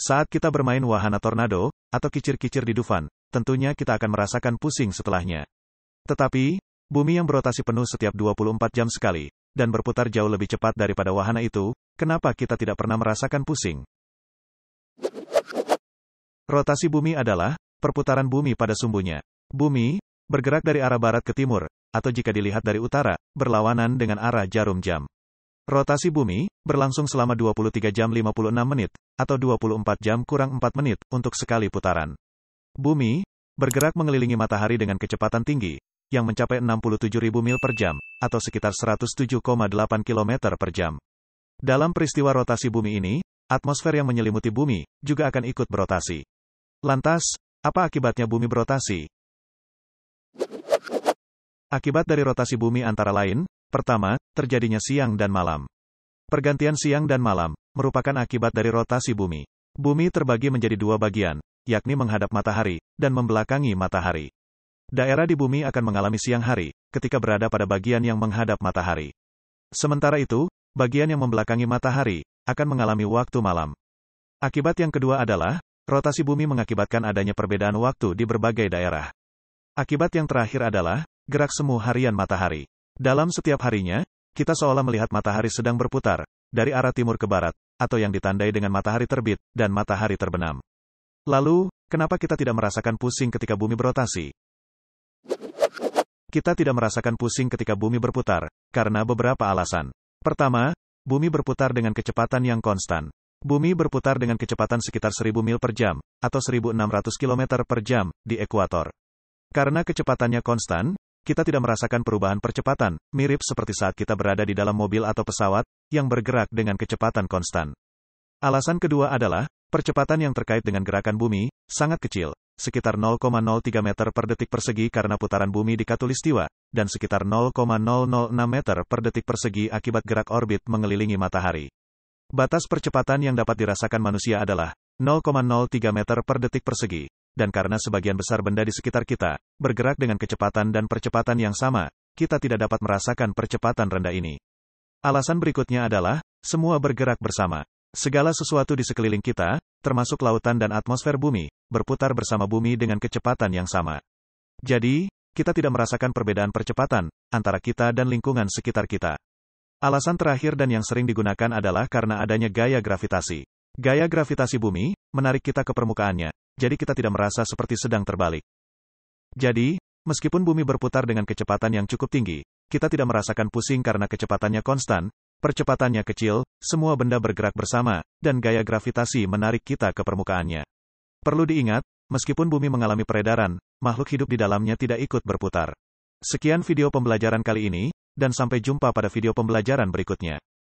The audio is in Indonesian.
Saat kita bermain wahana tornado, atau kicir-kicir di Dufan, tentunya kita akan merasakan pusing setelahnya. Tetapi, bumi yang berotasi penuh setiap 24 jam sekali, dan berputar jauh lebih cepat daripada wahana itu, kenapa kita tidak pernah merasakan pusing? Rotasi bumi adalah perputaran bumi pada sumbunya. Bumi bergerak dari arah barat ke timur, atau jika dilihat dari utara, berlawanan dengan arah jarum jam. Rotasi bumi, berlangsung selama 23 jam 56 menit, atau 24 jam kurang 4 menit, untuk sekali putaran. Bumi, bergerak mengelilingi matahari dengan kecepatan tinggi, yang mencapai 67.000 mil per jam, atau sekitar 107,8 km per jam. Dalam peristiwa rotasi bumi ini, atmosfer yang menyelimuti bumi, juga akan ikut berotasi. Lantas, apa akibatnya bumi berotasi? Akibat dari rotasi bumi antara lain, Pertama, terjadinya siang dan malam. Pergantian siang dan malam merupakan akibat dari rotasi bumi. Bumi terbagi menjadi dua bagian, yakni menghadap matahari dan membelakangi matahari. Daerah di bumi akan mengalami siang hari ketika berada pada bagian yang menghadap matahari. Sementara itu, bagian yang membelakangi matahari akan mengalami waktu malam. Akibat yang kedua adalah rotasi bumi mengakibatkan adanya perbedaan waktu di berbagai daerah. Akibat yang terakhir adalah gerak semu harian matahari. Dalam setiap harinya, kita seolah melihat matahari sedang berputar, dari arah timur ke barat, atau yang ditandai dengan matahari terbit, dan matahari terbenam. Lalu, kenapa kita tidak merasakan pusing ketika bumi berotasi? Kita tidak merasakan pusing ketika bumi berputar, karena beberapa alasan. Pertama, bumi berputar dengan kecepatan yang konstan. Bumi berputar dengan kecepatan sekitar 1000 mil per jam, atau 1600 km per jam, di ekuator. Karena kecepatannya konstan, kita tidak merasakan perubahan percepatan, mirip seperti saat kita berada di dalam mobil atau pesawat, yang bergerak dengan kecepatan konstan. Alasan kedua adalah, percepatan yang terkait dengan gerakan bumi, sangat kecil, sekitar 0,03 meter per detik persegi karena putaran bumi di katulistiwa, dan sekitar 0,006 meter per detik persegi akibat gerak orbit mengelilingi matahari. Batas percepatan yang dapat dirasakan manusia adalah 0,03 meter per detik persegi dan karena sebagian besar benda di sekitar kita bergerak dengan kecepatan dan percepatan yang sama, kita tidak dapat merasakan percepatan rendah ini. Alasan berikutnya adalah semua bergerak bersama. Segala sesuatu di sekeliling kita, termasuk lautan dan atmosfer bumi, berputar bersama bumi dengan kecepatan yang sama. Jadi, kita tidak merasakan perbedaan percepatan antara kita dan lingkungan sekitar kita. Alasan terakhir dan yang sering digunakan adalah karena adanya gaya gravitasi. Gaya gravitasi bumi menarik kita ke permukaannya, jadi kita tidak merasa seperti sedang terbalik. Jadi, meskipun bumi berputar dengan kecepatan yang cukup tinggi, kita tidak merasakan pusing karena kecepatannya konstan, percepatannya kecil, semua benda bergerak bersama, dan gaya gravitasi menarik kita ke permukaannya. Perlu diingat, meskipun bumi mengalami peredaran, makhluk hidup di dalamnya tidak ikut berputar. Sekian video pembelajaran kali ini, dan sampai jumpa pada video pembelajaran berikutnya.